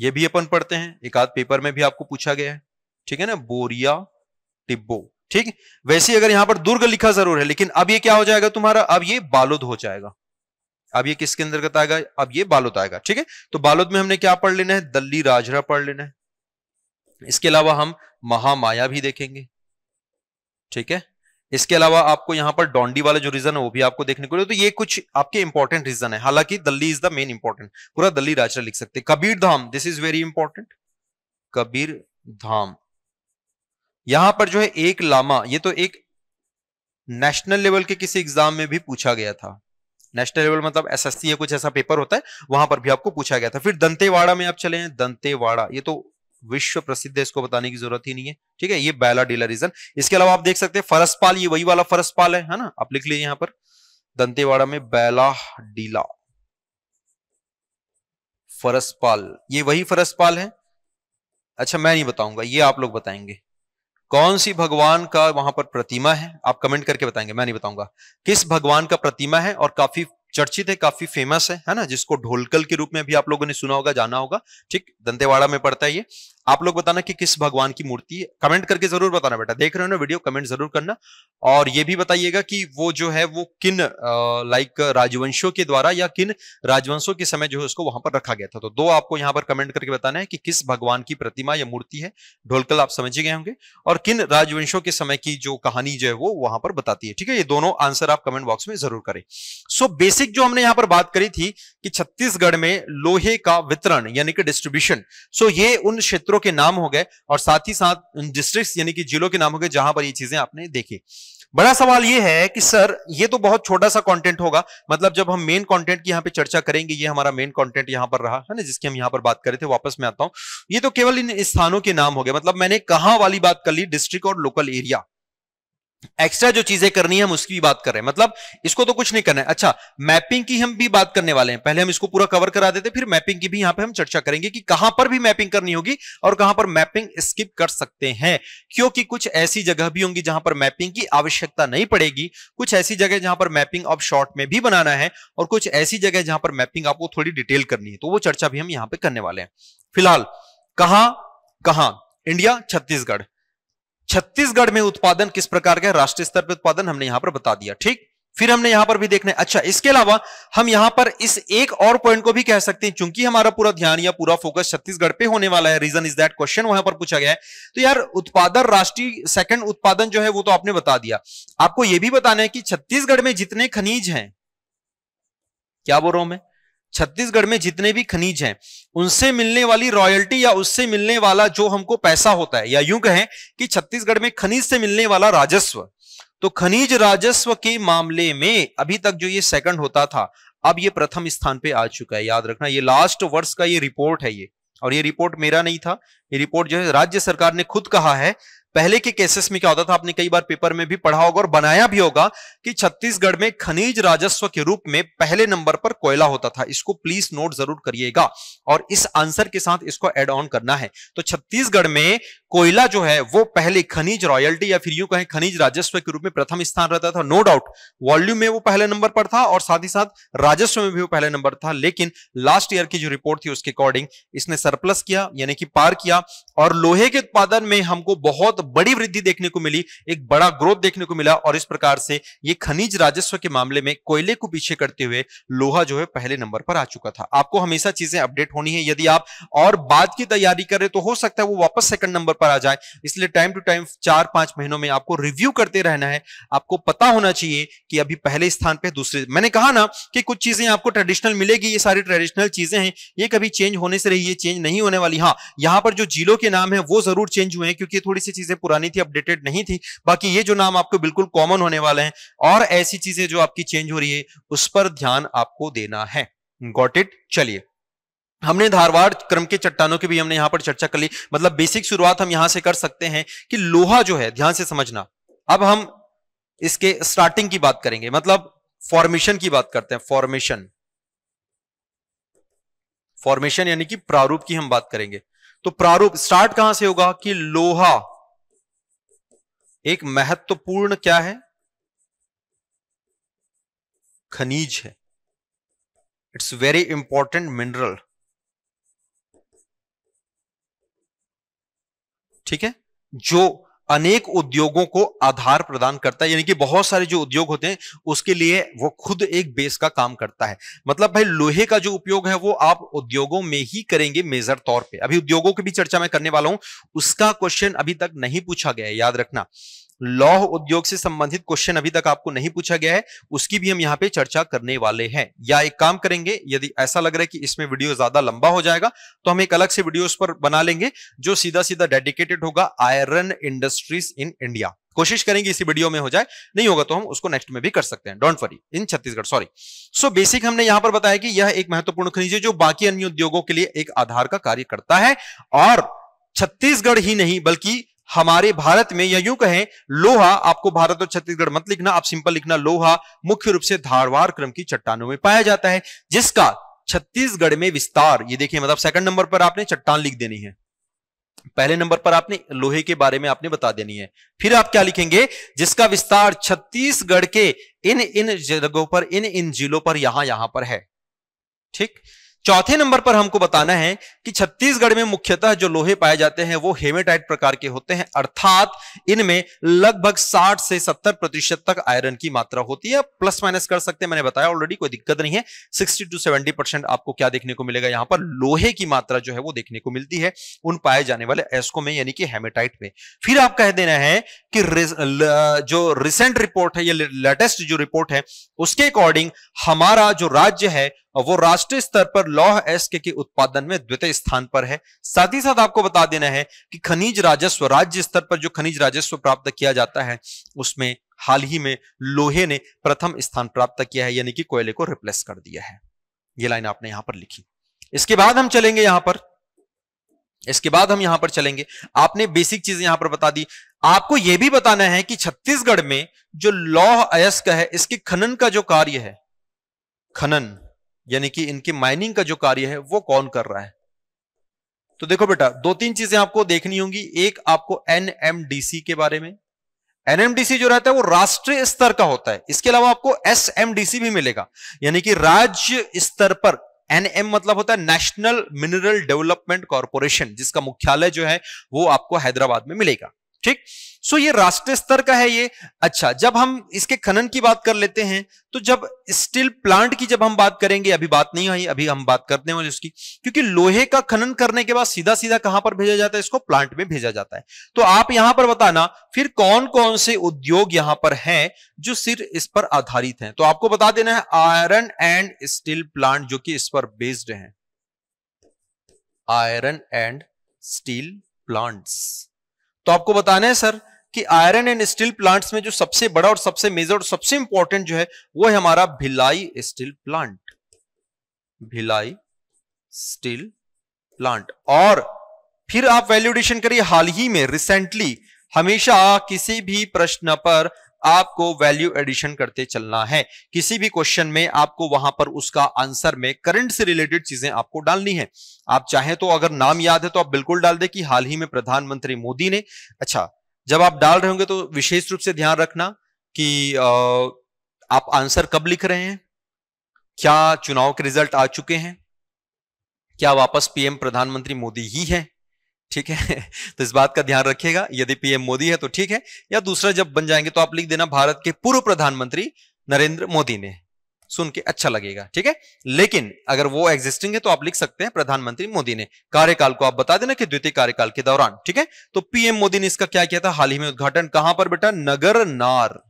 ये भी अपन पढ़ते हैं एक आध पेपर में भी आपको पूछा गया है ठीक है ना बोरिया टिब्बो ठीक वैसे अगर यहां पर दुर्ग लिखा जरूर है लेकिन अब ये क्या हो जाएगा तुम्हारा अब ये बालोद हो जाएगा अब ये किसके अंतर्गत आएगा अब ये बालोद आएगा ठीक है तो बालोद में हमने क्या पढ़ लेना है दल्ली राजरा पढ़ लेना है इसके अलावा हम महामाया भी देखेंगे ठीक है इसके अलावा आपको यहां पर डोंडी वाले जो रीजन है वो भी आपको देखने को मिले तो ये कुछ आपके इंपॉर्टेंट रीजन है हालांकि Dalli is the main important पूरा दिल्ली राजरा लिख सकते Kabirdham this is very important Kabirdham यहां पर जो है एक लामा ये तो एक नेशनल लेवल के किसी एग्जाम में भी पूछा गया था नेशनल लेवल मतलब एसएससी या कुछ ऐसा पेपर होता है वहां पर भी आपको पूछा गया था फिर दंतेवाड़ा में आप चले हैं दंतेवाड़ा ये तो विश्व प्रसिद्ध है इसको बताने की जरूरत ही नहीं है ठीक है ये बैला डीला रीजन इसके अलावा आप देख सकते हैं फरसपाल ये वही वाला फरसपाल है है ना आप लिख लीजिए यहां पर दंतेवाड़ा में बैला डीला फरसपाल ये वही फरसपाल है अच्छा मैं नहीं बताऊंगा ये आप लोग बताएंगे कौन सी भगवान का वहां पर प्रतिमा है आप कमेंट करके बताएंगे मैं नहीं बताऊंगा किस भगवान का प्रतिमा है और काफी चर्चित है काफी फेमस है है ना जिसको ढोलकल के रूप में भी आप लोगों ने सुना होगा जाना होगा ठीक दंतेवाड़ा में पड़ता है ये आप लोग बताना कि किस भगवान की मूर्ति है कमेंट करके जरूर बताना बेटा देख रहे हो ना वीडियो कमेंट जरूर करना और ये भी बताइएगा कि वो जो है वो किन लाइक राजवंशों के द्वारा या किन राजवंशों के समय जो है उसको वहां पर रखा गया था तो दो आपको यहाँ पर कमेंट करके बताना है कि किस भगवान की प्रतिमा या मूर्ति है ढोलकल आप समझ गए होंगे और किन राजवंशों के समय की जो कहानी जो है वो वहां पर बताती है ठीक है ये दोनों आंसर आप कमेंट बॉक्स में जरूर करें सो बेसिक जो हमने यहाँ पर बात करी थी कि छत्तीसगढ़ में लोहे का वितरण यानी कि डिस्ट्रीब्यूशन सो ये उन क्षेत्र क्षेत्रों के नाम हो गए और साथ ही साथ डिस्ट्रिक्ट यानी कि जिलों के नाम हो गए जहां पर ये चीजें आपने देखी बड़ा सवाल ये है कि सर ये तो बहुत छोटा सा कंटेंट होगा मतलब जब हम मेन कंटेंट की यहाँ पे चर्चा करेंगे ये हमारा मेन कंटेंट यहाँ पर रहा है ना जिसकी हम यहाँ पर बात कर रहे थे वापस में आता हूँ ये तो केवल इन स्थानों के नाम हो गए मतलब मैंने कहा वाली बात कर ली डिस्ट्रिक्ट और लोकल एरिया एक्स्ट्रा जो चीजें करनी है हम उसकी भी बात कर रहे हैं मतलब इसको तो कुछ नहीं करना है अच्छा मैपिंग की हम भी बात करने वाले हैं पहले हम इसको पूरा कवर करा देते फिर मैपिंग की भी यहां पे हम चर्चा करेंगे कि कहां पर भी मैपिंग करनी होगी और कहां पर मैपिंग स्किप कर सकते हैं क्योंकि कुछ ऐसी जगह भी होंगी जहां पर मैपिंग की आवश्यकता नहीं पड़ेगी कुछ ऐसी जगह जहां पर मैपिंग आप शॉर्ट में भी बनाना है और कुछ ऐसी जगह जहां पर मैपिंग आपको थोड़ी डिटेल करनी है तो वो चर्चा भी हम यहाँ पे करने वाले हैं फिलहाल कहा कहा इंडिया छत्तीसगढ़ छत्तीसगढ़ में उत्पादन किस प्रकार का राष्ट्रीय स्तर पर उत्पादन हमने यहां पर बता दिया ठीक फिर हमने यहां पर भी देखना है अच्छा इसके अलावा हम यहां पर इस एक और पॉइंट को भी कह सकते हैं क्योंकि हमारा पूरा ध्यान या पूरा फोकस छत्तीसगढ़ पे होने वाला है रीजन इज दैट क्वेश्चन वहां पर पूछा गया है तो यार उत्पादन राष्ट्रीय सेकंड उत्पादन जो है वो तो आपने बता दिया आपको यह भी बताना है कि छत्तीसगढ़ में जितने खनिज हैं क्या बोल रहा हूं मैं छत्तीसगढ़ में जितने भी खनिज हैं उनसे मिलने वाली रॉयल्टी या उससे मिलने वाला जो हमको पैसा होता है या यूं कहें कि छत्तीसगढ़ में खनिज से मिलने वाला राजस्व तो खनिज राजस्व के मामले में अभी तक जो ये सेकंड होता था अब ये प्रथम स्थान पे आ चुका है याद रखना ये लास्ट वर्ष का ये रिपोर्ट है ये और ये रिपोर्ट मेरा नहीं था ये रिपोर्ट जो है राज्य सरकार ने खुद कहा है पहले के केसेस में क्या होता था आपने कई बार पेपर में भी पढ़ा होगा और बनाया भी होगा कि छत्तीसगढ़ में खनिज राजस्व के रूप में पहले नंबर पर कोयला होता था इसको प्लीज नोट जरूर करिएगा और इस आंसर के साथ इसको एड ऑन करना है तो छत्तीसगढ़ में कोयला जो है वो पहले खनिज रॉयल्टी या फिर यूं कहें खनिज राजस्व के रूप में प्रथम स्थान रहता था नो डाउट वॉल्यूम में वो पहले नंबर पर था और साथ ही साथ राजस्व में भी वो पहले नंबर था लेकिन लास्ट ईयर की जो रिपोर्ट थी उसके अकॉर्डिंग इसने सरप्लस किया यानी कि पार किया और लोहे के उत्पादन में हमको बहुत तो बड़ी वृद्धि देखने को मिली एक बड़ा ग्रोथ देखने को मिला और इस प्रकार से ये खनिज राजस्व के मामले में कोयले को पीछे करते हुए लोहा जो है पहले नंबर पर आ चुका था आपको हमेशा चीजें अपडेट होनी है यदि आप और बाद की तैयारी कर रहे तो हो सकता है वो वापस सेकंड नंबर पर आ जाए इसलिए टाइम टू टाइम चार पांच महीनों में आपको रिव्यू करते रहना है आपको पता होना चाहिए कि अभी पहले स्थान पर दूसरे मैंने कहा ना कि कुछ चीजें आपको ट्रेडिशनल मिलेगी ये सारी ट्रेडिशनल चीजें हैं ये कभी चेंज होने से रही है चेंज नहीं होने वाली हाँ यहां पर जो जिलों के नाम है वो जरूर चेंज हुए हैं क्योंकि थोड़ी सी चीजें चीजें पुरानी थी अपडेटेड नहीं थी बाकी ये जो नाम आपको बिल्कुल कॉमन होने वाले हैं और ऐसी चीजें जो आपकी चेंज हो रही है उस पर ध्यान आपको देना है गॉट इट चलिए हमने धारवाड़ क्रम के चट्टानों की भी हमने यहां पर चर्चा कर ली मतलब बेसिक शुरुआत हम यहां से कर सकते हैं कि लोहा जो है ध्यान से समझना अब हम इसके स्टार्टिंग की बात करेंगे मतलब फॉर्मेशन की बात करते हैं फॉर्मेशन फॉर्मेशन यानी कि प्रारूप की हम बात करेंगे तो प्रारूप स्टार्ट कहां से होगा कि लोहा एक महत्वपूर्ण क्या है खनिज है इट्स वेरी इंपॉर्टेंट मिनरल ठीक है जो अनेक उद्योगों को आधार प्रदान करता है यानी कि बहुत सारे जो उद्योग होते हैं उसके लिए वो खुद एक बेस का काम करता है मतलब भाई लोहे का जो उपयोग है वो आप उद्योगों में ही करेंगे मेजर तौर पे अभी उद्योगों की भी चर्चा मैं करने वाला हूं उसका क्वेश्चन अभी तक नहीं पूछा गया है याद रखना लौह उद्योग से संबंधित क्वेश्चन अभी तक आपको नहीं पूछा गया है उसकी भी हम यहाँ पे चर्चा करने वाले हैं या एक काम करेंगे यदि ऐसा लग रहा है कि इसमें वीडियो ज्यादा लंबा हो जाएगा तो हम एक अलग से वीडियो पर बना लेंगे जो सीधा सीधा डेडिकेटेड होगा आयरन इंडस्ट्रीज इन इंडिया कोशिश करेंगे इसी वीडियो में हो जाए नहीं होगा तो हम उसको नेक्स्ट में भी कर सकते हैं don't worry in Chhattisgarh sorry so basic हमने यहां पर बताया कि यह एक महत्वपूर्ण खनिज है जो बाकी अन्य उद्योगों के लिए एक आधार का कार्य करता है और छत्तीसगढ़ ही नहीं बल्कि हमारे भारत में या यूं कहें लोहा आपको भारत और छत्तीसगढ़ मत लिखना आप सिंपल लिखना लोहा मुख्य रूप से धारवार क्रम की चट्टानों में पाया जाता है जिसका छत्तीसगढ़ में विस्तार ये देखिए मतलब सेकंड नंबर पर आपने चट्टान लिख देनी है पहले नंबर पर आपने लोहे के बारे में आपने बता देनी है फिर आप क्या लिखेंगे जिसका विस्तार छत्तीसगढ़ के इन इन जगहों पर इन इन जिलों पर यहां यहां पर है ठीक चौथे नंबर पर हमको बताना है कि छत्तीसगढ़ में मुख्यतः जो लोहे पाए जाते हैं वो हेमेटाइट प्रकार के होते हैं अर्थात इनमें लगभग 60 से 70 प्रतिशत तक आयरन की मात्रा होती है प्लस माइनस कर सकते हैं मैंने बताया ऑलरेडी कोई दिक्कत नहीं है 60 टू 70 परसेंट आपको क्या देखने को मिलेगा यहां पर लोहे की मात्रा जो है वो देखने को मिलती है उन पाए जाने वाले एस्को में यानी कि हेमेटाइट में फिर आप कह देना है कि जो रिसेंट रिपोर्ट है या लेटेस्ट जो रिपोर्ट है उसके अकॉर्डिंग हमारा जो राज्य है और वो राष्ट्रीय स्तर पर लौह एस्क के उत्पादन में द्वितीय स्थान पर है साथ ही साथ आपको बता देना है कि खनिज राजस्व राज्य स्तर पर जो खनिज राजस्व प्राप्त किया जाता है उसमें हाल ही में लोहे ने प्रथम स्थान प्राप्त किया है यानी कि कोयले को रिप्लेस कर दिया है ये लाइन आपने यहां पर लिखी इसके बाद हम चलेंगे यहां पर इसके बाद हम यहां पर चलेंगे आपने बेसिक चीजें यहां पर बता दी आपको यह भी बताना है कि छत्तीसगढ़ में जो लौह अयस्क है इसके खनन का जो कार्य है खनन यानी कि इनकी माइनिंग का जो कार्य है वो कौन कर रहा है तो देखो बेटा दो तीन चीजें आपको देखनी होंगी एक आपको एनएमडीसी के बारे में एनएमडीसी जो रहता है वो राष्ट्रीय स्तर का होता है इसके अलावा आपको एसएमडीसी भी मिलेगा यानी कि राज्य स्तर पर एनएम मतलब होता है नेशनल मिनरल डेवलपमेंट कॉरपोरेशन जिसका मुख्यालय जो है वो आपको हैदराबाद में मिलेगा ठीक सो ये राष्ट्रीय स्तर का है ये अच्छा जब हम इसके खनन की बात कर लेते हैं तो जब स्टील प्लांट की जब हम बात करेंगे अभी बात नहीं हुई अभी हम बात करते हैं उसकी क्योंकि लोहे का खनन करने के बाद सीधा सीधा कहां पर भेजा जाता है इसको प्लांट में भेजा जाता है तो आप यहां पर बताना फिर कौन कौन से उद्योग यहां पर है जो सिर्फ इस पर आधारित है तो आपको बता देना है आयरन एंड स्टील प्लांट जो कि इस पर बेस्ड है आयरन एंड स्टील प्लांट्स तो आपको बताना है सर कि आयरन एंड स्टील प्लांट्स में जो सबसे बड़ा और सबसे मेजर और सबसे इंपॉर्टेंट जो है वो है हमारा Bhilai steel plant Bhilai steel plant और फिर आप वैल्यूडेशन करिए हाल ही में रिसेंटली हमेशा किसी भी प्रश्न पर आपको वैल्यू एडिशन करते चलना है किसी भी क्वेश्चन में आपको वहां पर उसका आंसर में करंट से रिलेटेड चीजें आपको डालनी है आप चाहें तो अगर नाम याद है तो आप बिल्कुल डाल दे कि हाल ही में प्रधानमंत्री मोदी ने अच्छा जब आप डाल रहे होंगे तो विशेष रूप से ध्यान रखना कि आप आंसर कब लिख रहे हैं क्या चुनाव के रिजल्ट आ चुके हैं क्या वापस पीएम प्रधानमंत्री मोदी ही है ठीक है तो इस बात का ध्यान रखिएगा यदि पीएम मोदी है तो ठीक है या दूसरा जब बन जाएंगे तो आप लिख देना भारत के पूर्व प्रधानमंत्री नरेंद्र मोदी ने सुन के अच्छा लगेगा ठीक है लेकिन अगर वो एग्जिस्टिंग है तो आप लिख सकते हैं प्रधानमंत्री मोदी ने कार्यकाल को आप बता देना कि द्वितीय कार्यकाल के दौरान ठीक है तो पीएम मोदी ने इसका क्या किया था हाल ही में उद्घाटन कहां पर बेटा नगर नार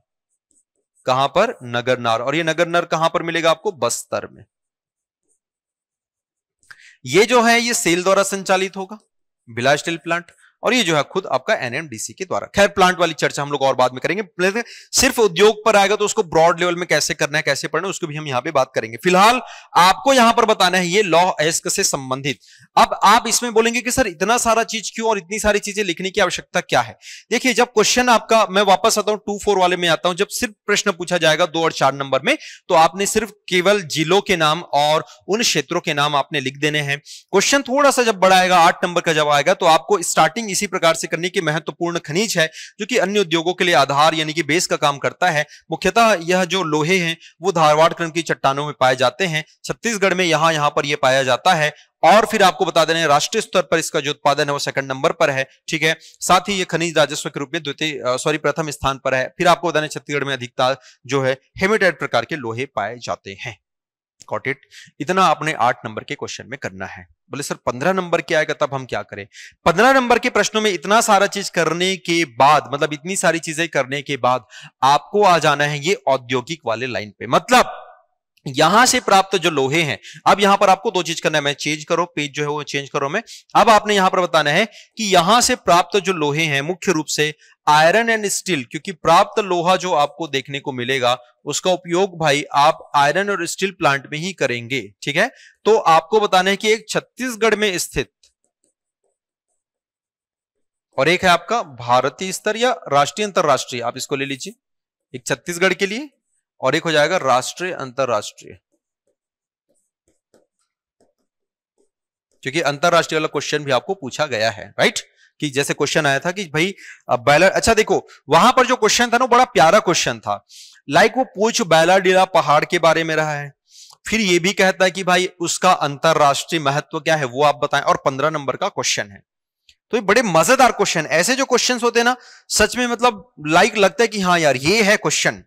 कहां पर नगर नार और ये नगर नर कहां पर मिलेगा आपको बस्तर में ये जो है ये सेल द्वारा संचालित होगा बिलास्टील प्लांट और ये जो है खुद आपका एनएमडीसी के द्वारा खैर प्लांट वाली चर्चा हम लोग और बाद में करेंगे सिर्फ उद्योग पर आएगा तो उसको ब्रॉड लेवल में कैसे करना है कैसे पढ़ना है उसको भी हम यहाँ पे बात करेंगे फिलहाल आपको यहां पर बताना है ये लॉ एस्क से संबंधित अब आप इसमें बोलेंगे कि सर इतना सारा चीज क्यों और इतनी सारी चीजें लिखने की आवश्यकता क्या है देखिए जब क्वेश्चन आपका मैं वापस आता हूं टू फोर वाले में आता हूं जब सिर्फ प्रश्न पूछा जाएगा दो और चार नंबर में तो आपने सिर्फ केवल जिलों के नाम और उन क्षेत्रों के नाम आपने लिख देने हैं क्वेश्चन थोड़ा सा जब बढ़ाएगा आठ नंबर का जब आएगा तो आपको स्टार्टिंग माइनिंग इसी प्रकार से करने की महत्वपूर्ण खनिज है जो कि अन्य उद्योगों के लिए आधार यानी कि बेस का काम करता है मुख्यतः यह जो लोहे हैं वो धारवाड़ क्रम की चट्टानों में पाए जाते हैं छत्तीसगढ़ में यहाँ यहाँ पर यह पाया जाता है और फिर आपको बता देने राष्ट्रीय स्तर पर इसका जो उत्पादन है वो सेकंड नंबर पर है ठीक है साथ ही ये खनिज राजस्व के रूप में द्वितीय सॉरी प्रथम स्थान पर है फिर आपको बताने छत्तीसगढ़ में अधिकता जो है हेमेटाइट प्रकार के लोहे पाए जाते हैं कॉट इट इतना आपने आठ नंबर के क्वेश्चन में करना है बोले सर पंद्रह नंबर के आएगा तब हम क्या करें पंद्रह नंबर के प्रश्नों में इतना सारा चीज करने के बाद मतलब इतनी सारी चीजें करने के बाद आपको आ जाना है ये औद्योगिक वाले लाइन पे मतलब यहां से प्राप्त जो लोहे हैं अब यहां पर आपको दो चीज करना है मैं चेंज करो पेज जो है वो चेंज करो मैं अब आपने यहां पर बताना है कि यहां से प्राप्त जो लोहे हैं मुख्य रूप से आयरन एंड स्टील क्योंकि प्राप्त लोहा जो आपको देखने को मिलेगा उसका उपयोग भाई आप आयरन और स्टील प्लांट में ही करेंगे ठीक है तो आपको बताना है कि एक छत्तीसगढ़ में स्थित और एक है आपका भारतीय स्तर या राष्ट्रीय अंतरराष्ट्रीय आप इसको ले लीजिए एक छत्तीसगढ़ के लिए और एक हो जाएगा राष्ट्रीय अंतरराष्ट्रीय क्योंकि अंतरराष्ट्रीय वाला क्वेश्चन भी आपको पूछा गया है राइट कि जैसे क्वेश्चन आया था कि भाई बैलर अच्छा देखो वहां पर जो क्वेश्चन था ना बड़ा प्यारा क्वेश्चन था लाइक वो पूछ बैलाडीला पहाड़ के बारे में रहा है फिर ये भी कहता है कि भाई उसका अंतरराष्ट्रीय महत्व क्या है वो आप बताएं और पंद्रह नंबर का क्वेश्चन है तो ये बड़े मजेदार क्वेश्चन ऐसे जो क्वेश्चन होते हैं ना सच में मतलब लाइक लगता है कि हाँ यार ये है क्वेश्चन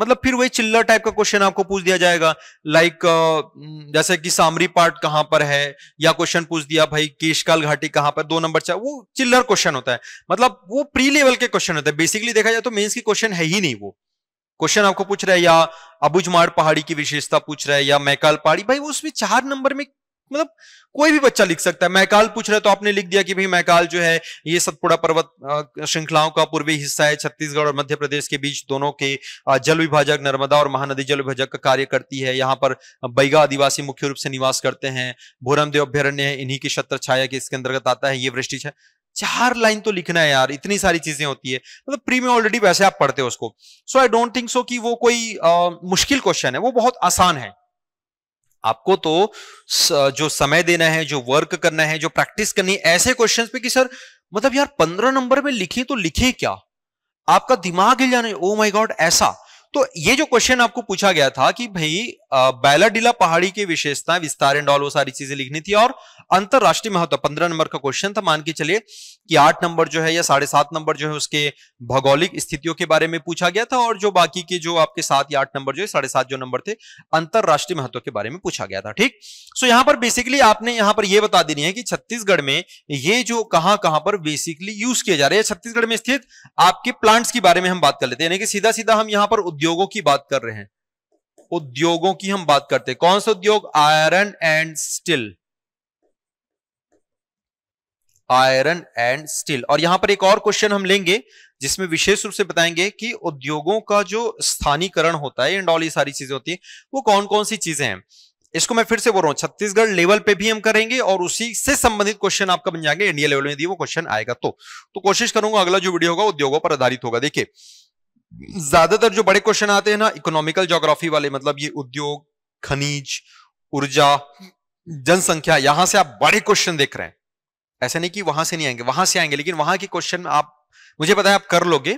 मतलब फिर वही चिल्लर टाइप का क्वेश्चन आपको पूछ दिया जाएगा लाइक like, uh, जैसे कि सामरी पार्ट कहां पर है या क्वेश्चन पूछ दिया भाई केशकाल घाटी कहां पर दो नंबर चार वो चिल्लर क्वेश्चन होता है मतलब वो प्री लेवल के क्वेश्चन होते हैं बेसिकली देखा जाए तो मेन्स की क्वेश्चन है ही नहीं वो क्वेश्चन आपको पूछ रहा है या अबुजमाड़ पहाड़ी की विशेषता पूछ रहा है या मैकाल पहाड़ी भाई वो उसमें चार नंबर में मतलब कोई भी बच्चा लिख सकता है मैकाल पूछ रहा है तो आपने लिख दिया कि भाई मैकाल जो है ये सतपुड़ा पर्वत श्रृंखलाओं का पूर्वी हिस्सा है छत्तीसगढ़ और मध्य प्रदेश के बीच दोनों के जल विभाजक नर्मदा और महानदी जल विभाजक का कार्य करती है यहाँ पर बैगा आदिवासी मुख्य रूप से निवास करते हैं भोरमदेव अभ्यारण्य है इन्हीं की छत्र छाया के इसके अंतर्गत आता है ये वृष्टि चार लाइन तो लिखना है यार इतनी सारी चीजें होती है मतलब प्री में ऑलरेडी वैसे आप पढ़ते हो उसको सो आई डोंट थिंक सो कि वो कोई आ, मुश्किल क्वेश्चन है वो बहुत आसान है आपको तो जो समय देना है जो वर्क करना है जो प्रैक्टिस करनी है ऐसे क्वेश्चन पे कि सर मतलब यार पंद्रह नंबर में लिखे तो लिखे क्या आपका दिमाग हिल जाना ओ माई गॉड ऐसा तो ये जो क्वेश्चन आपको पूछा गया था कि भाई बैलाडीला पहाड़ी की विशेषता विस्तार एंड ऑल वो सारी चीजें लिखनी थी और अंतरराष्ट्रीय महत्व पंद्रह नंबर का क्वेश्चन था मान के चलिए कि आठ नंबर जो है या साढ़े सात नंबर जो है उसके भौगोलिक स्थितियों के बारे में पूछा गया था और जो बाकी के जो आपके सात या आठ नंबर जो है साढ़े सात जो नंबर थे अंतरराष्ट्रीय महत्व के बारे में पूछा गया था ठीक सो यहां पर बेसिकली आपने यहां पर यह बता देनी है कि छत्तीसगढ़ में ये जो कहां कहां पर बेसिकली यूज किया जा रहे हैं छत्तीसगढ़ में स्थित आपके प्लांट्स के बारे में हम बात कर लेते हैं यानी कि सीधा सीधा हम यहां पर उद्योगों की बात कर रहे हैं उद्योगों की हम बात करते हैं कौन सा उद्योग iron and steel iron and steel और यहां पर एक और क्वेश्चन हम लेंगे जिसमें विशेष रूप से बताएंगे कि उद्योगों का जो स्थानीकरण होता है एंड ऑल ये सारी चीजें होती है वो कौन कौन सी चीजें हैं इसको मैं फिर से बोल रहा हूं छत्तीसगढ़ लेवल पे भी हम करेंगे और उसी से संबंधित क्वेश्चन आपका बन जाएंगे इंडिया लेवल में यदि वो क्वेश्चन आएगा तो तो कोशिश करूंगा अगला जो वीडियो होगा उद्योगों पर आधारित होगा देखिए ज्यादातर जो बड़े क्वेश्चन आते हैं ना इकोनॉमिकल ज्योग्राफी वाले मतलब ये उद्योग खनिज ऊर्जा जनसंख्या यहां से आप बड़े क्वेश्चन देख रहे हैं ऐसा नहीं कि वहां से नहीं आएंगे वहां से आएंगे लेकिन वहां के क्वेश्चन आप मुझे पता है आप कर लोगे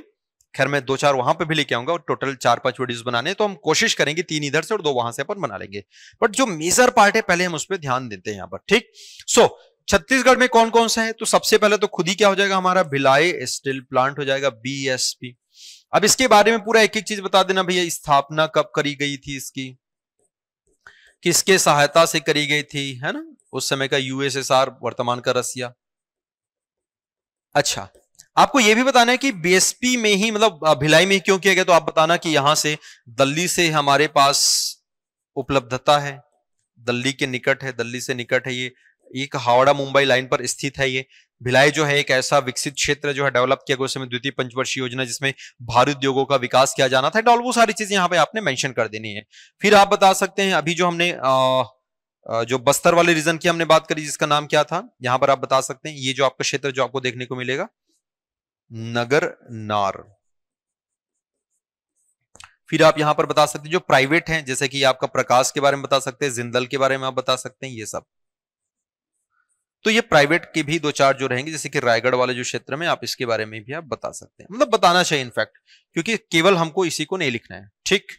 खैर मैं दो चार वहां पे भी लेके आऊंगा और टोटल चार पांच वीडियोस बनाने तो हम कोशिश करेंगे तीन इधर से और दो वहां से अपन बना लेंगे बट जो मेजर पार्ट है पहले हम उस पर ध्यान देते हैं यहाँ पर ठीक सो छत्तीसगढ़ में कौन कौन सा है तो सबसे पहले तो खुद ही क्या हो जाएगा हमारा भिलाई स्टील प्लांट हो जाएगा पी अब इसके बारे में पूरा एक एक चीज बता देना भैया स्थापना कब करी गई थी इसकी किसके सहायता से करी गई थी है ना उस समय का यूएसएसआर वर्तमान का रसिया अच्छा आपको यह भी बताना है कि बीएसपी में ही मतलब भिलाई में क्यों किया गया तो आप बताना कि यहां से दिल्ली से हमारे पास उपलब्धता है दिल्ली के निकट है दिल्ली से निकट है ये एक हावड़ा मुंबई लाइन पर स्थित है ये भिलाई जो है एक ऐसा विकसित क्षेत्र जो है डेवलप किया गया उसमें द्वितीय पंचवर्षीय योजना जिसमें भारी उद्योगों का विकास किया जाना था वो सारी चीजें यहाँ पे आपने मेंशन कर देनी है फिर आप बता सकते हैं अभी जो हमने आ, जो बस्तर वाले रीजन की हमने बात करी जिसका नाम क्या था यहाँ पर आप बता सकते हैं ये जो आपका क्षेत्र जो आपको देखने को मिलेगा नगर नार फिर आप यहां पर बता सकते हैं जो प्राइवेट हैं जैसे कि आपका प्रकाश के बारे में बता सकते हैं जिंदल के बारे में आप बता सकते हैं ये सब तो ये प्राइवेट के भी दो चार जो रहेंगे जैसे कि रायगढ़ वाले जो क्षेत्र में आप इसके बारे में भी आप बता सकते हैं मतलब बताना चाहिए इनफैक्ट क्योंकि केवल हमको इसी को नहीं लिखना है ठीक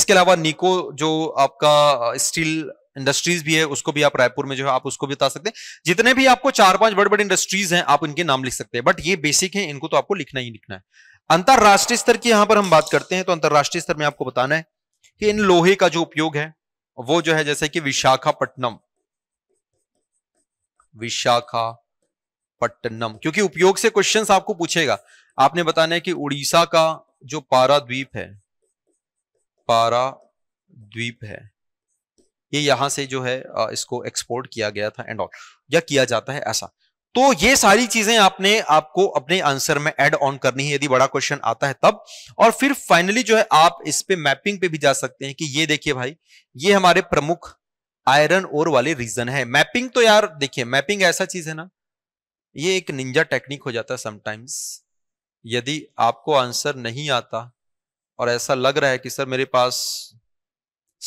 इसके अलावा निको जो आपका स्टील इंडस्ट्रीज भी है उसको भी आप रायपुर में जो है आप उसको भी बता सकते हैं जितने भी आपको चार पांच बड़े बड़े इंडस्ट्रीज हैं आप इनके नाम लिख सकते हैं बट ये बेसिक है इनको तो आपको लिखना ही लिखना है अंतरराष्ट्रीय स्तर की यहां पर हम बात करते हैं तो अंतरराष्ट्रीय स्तर में आपको बताना है कि इन लोहे का जो उपयोग है वो जो है जैसे कि विशाखापट्टनम विशाखा पट्टनम क्योंकि उपयोग से क्वेश्चंस आपको पूछेगा आपने बताना है कि उड़ीसा का जो पारा द्वीप है पारा द्वीप है ये यहां से जो है इसको एक्सपोर्ट किया गया था एंड ऑल या किया जाता है ऐसा तो ये सारी चीजें आपने आपको अपने आंसर में एड ऑन करनी है यदि बड़ा क्वेश्चन आता है तब और फिर फाइनली जो है आप इस पे मैपिंग पे भी जा सकते हैं कि ये देखिए भाई ये हमारे प्रमुख आयरन ओर वाली रीजन है मैपिंग तो यार देखिए मैपिंग ऐसा चीज है ना ये एक निंजा टेक्निक हो जाता है समटाइम्स यदि आपको आंसर नहीं आता और ऐसा लग रहा है कि सर मेरे पास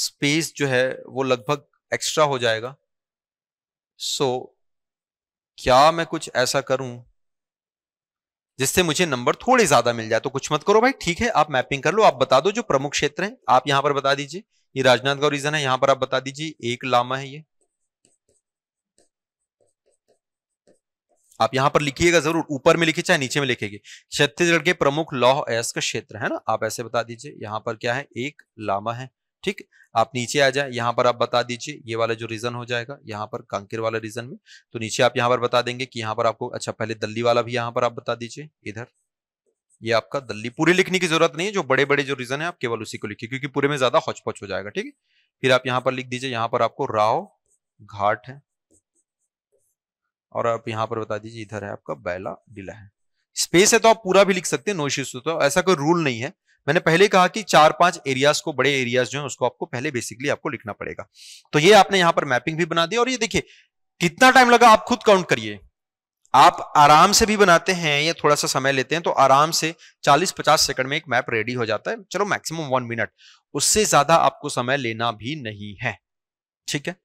स्पेस जो है वो लगभग एक्स्ट्रा हो जाएगा सो so, क्या मैं कुछ ऐसा करूं जिससे मुझे नंबर थोड़े ज्यादा मिल जाए तो कुछ मत करो भाई ठीक है आप मैपिंग कर लो आप बता दो जो प्रमुख क्षेत्र है आप यहां पर बता दीजिए ये राजनाथ का रीजन है यहां पर आप बता दीजिए एक लामा है ये आप यहां पर लिखिएगा जरूर ऊपर में लिखिए चाहे नीचे में लिखेगी छत्तीसगढ़ के प्रमुख लौह अयस्क क्षेत्र है ना आप ऐसे बता दीजिए यहां पर क्या है एक लामा है ठीक आप नीचे आ जाए यहाँ पर आप बता दीजिए ये वाला जो रीजन हो जाएगा यहाँ पर कांकेर वाला रीजन में तो नीचे आप यहाँ पर बता देंगे कि यहाँ पर आपको अच्छा पहले दल्ली वाला भी यहाँ पर आप बता दीजिए इधर ये आपका दल्ली पूरे लिखने की जरूरत नहीं है जो बड़े बड़े जो रीजन है आप केवल उसी को लिखिए क्योंकि पूरे में ज्यादा हौचपौच हो जाएगा ठीक है फिर आप यहाँ पर लिख दीजिए यहाँ पर आपको राव घाट है और आप यहाँ पर बता दीजिए इधर है आपका बैला डीला है स्पेस है तो आप पूरा भी लिख सकते हैं नो इश्यूज तो ऐसा कोई रूल नहीं है मैंने पहले कहा कि चार पांच एरियाज को बड़े एरियाज जो है उसको आपको पहले बेसिकली आपको लिखना पड़ेगा तो ये आपने यहां पर मैपिंग भी बना दी और ये देखिए कितना टाइम लगा आप खुद काउंट करिए आप आराम से भी बनाते हैं या थोड़ा सा समय लेते हैं तो आराम से 40-50 सेकंड में एक मैप रेडी हो जाता है चलो मैक्सिमम वन मिनट उससे ज्यादा आपको समय लेना भी नहीं है ठीक है